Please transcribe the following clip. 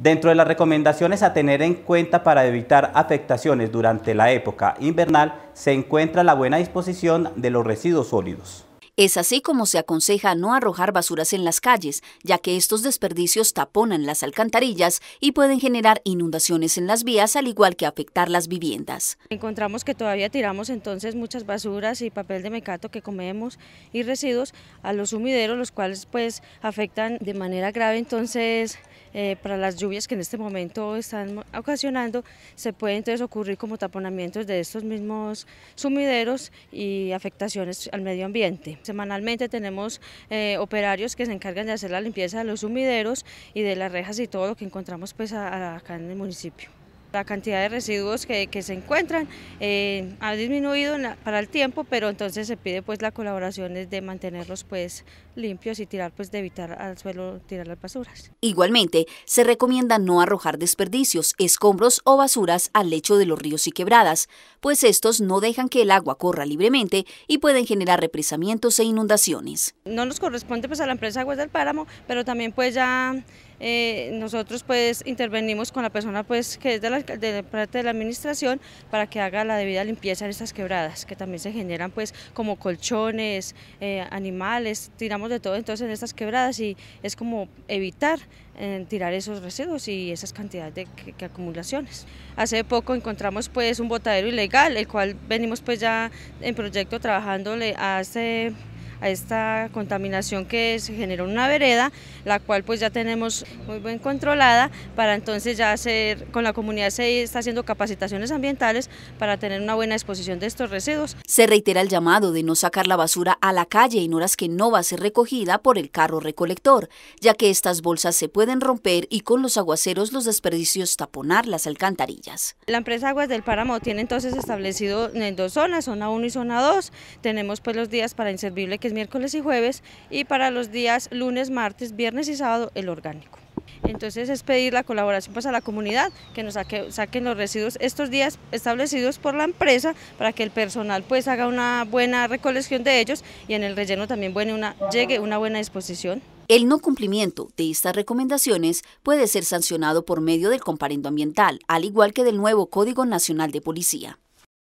Dentro de las recomendaciones a tener en cuenta para evitar afectaciones durante la época invernal se encuentra la buena disposición de los residuos sólidos. Es así como se aconseja no arrojar basuras en las calles, ya que estos desperdicios taponan las alcantarillas y pueden generar inundaciones en las vías, al igual que afectar las viviendas. Encontramos que todavía tiramos entonces muchas basuras y papel de mecato que comemos y residuos a los sumideros, los cuales pues afectan de manera grave entonces eh, para las lluvias que en este momento están ocasionando, se pueden entonces ocurrir como taponamientos de estos mismos sumideros y afectaciones al medio ambiente. Semanalmente tenemos eh, operarios que se encargan de hacer la limpieza de los sumideros y de las rejas y todo lo que encontramos pues, acá en el municipio. La cantidad de residuos que, se encuentran eh, ha disminuido para el tiempo, pero entonces se pide pues la colaboración de mantenerlos pues limpios y tirar pues de evitar al suelo tirar las basuras. Igualmente, se recomienda no arrojar desperdicios, escombros o basuras al lecho de los ríos y quebradas, pues estos no dejan que el agua corra libremente y pueden generar represamientos e inundaciones. No nos corresponde pues a la empresa Aguas del Páramo, pero también pues ya eh, nosotros pues intervenimos con la persona pues que es de, la, parte de la administración para que haga la debida limpieza en estas quebradas, que también se generan pues como colchones, eh, animales, tiramos de todo entonces en estas quebradas y es como evitar eh, tirar esos residuos y esas cantidades de acumulaciones. Hace poco encontramos pues un botadero ilegal, el cual venimos pues ya en proyecto trabajándole hace... Este a esta contaminación que se generó en una vereda, la cual pues ya tenemos muy bien controlada para entonces ya hacer, con la comunidad se está haciendo capacitaciones ambientales para tener una buena exposición de estos residuos. Se reitera el llamado de no sacar la basura a la calle en horas que no va a ser recogida por el carro recolector, ya que estas bolsas se pueden romper y con los aguaceros los desperdicios taponar las alcantarillas. La empresa Aguas del Páramo tiene entonces establecido en dos zonas, zona 1 y zona 2, tenemos pues los días para inservible que miércoles y jueves, y para los días lunes, martes, viernes y sábado el orgánico. Entonces es pedir la colaboración pues, a la comunidad, que nos saquen los residuos estos días establecidos por la empresa para que el personal pues haga una buena recolección de ellos y en el relleno también bueno, una, llegue una buena disposición. El no cumplimiento de estas recomendaciones puede ser sancionado por medio del comparendo ambiental, al igual que del nuevo Código Nacional de Policía.